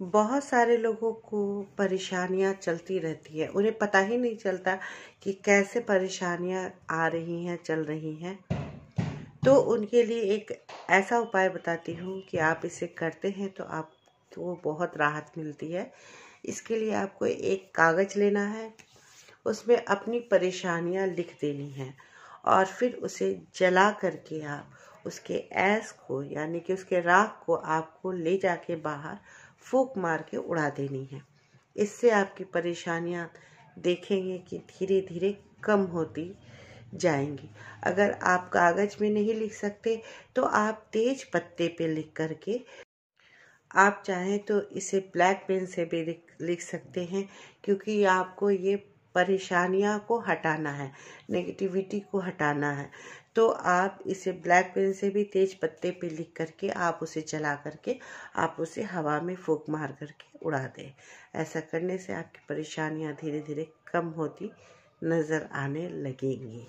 बहुत सारे लोगों को परेशानियां चलती रहती है उन्हें पता ही नहीं चलता कि कैसे परेशानियां आ रही हैं चल रही हैं तो उनके लिए एक ऐसा उपाय बताती हूँ कि आप इसे करते हैं तो आपको तो बहुत राहत मिलती है इसके लिए आपको एक कागज़ लेना है उसमें अपनी परेशानियां लिख देनी है और फिर उसे जला करके आप उसके ऐस को यानी कि उसके राख को आपको ले जाके बाहर फूक मार के उड़ा देनी है इससे आपकी परेशानियाँ देखेंगे कि धीरे धीरे कम होती जाएंगी अगर आप कागज में नहीं लिख सकते तो आप तेज पत्ते पे लिख करके आप चाहें तो इसे ब्लैक पेन से भी लिख सकते हैं क्योंकि आपको ये परेशानियाँ को हटाना है नेगेटिविटी को हटाना है तो आप इसे ब्लैक पेन से भी तेज पत्ते पे लिख करके आप उसे चला करके आप उसे हवा में फूक मार करके उड़ा दें ऐसा करने से आपकी परेशानियाँ धीरे धीरे कम होती नज़र आने लगेंगी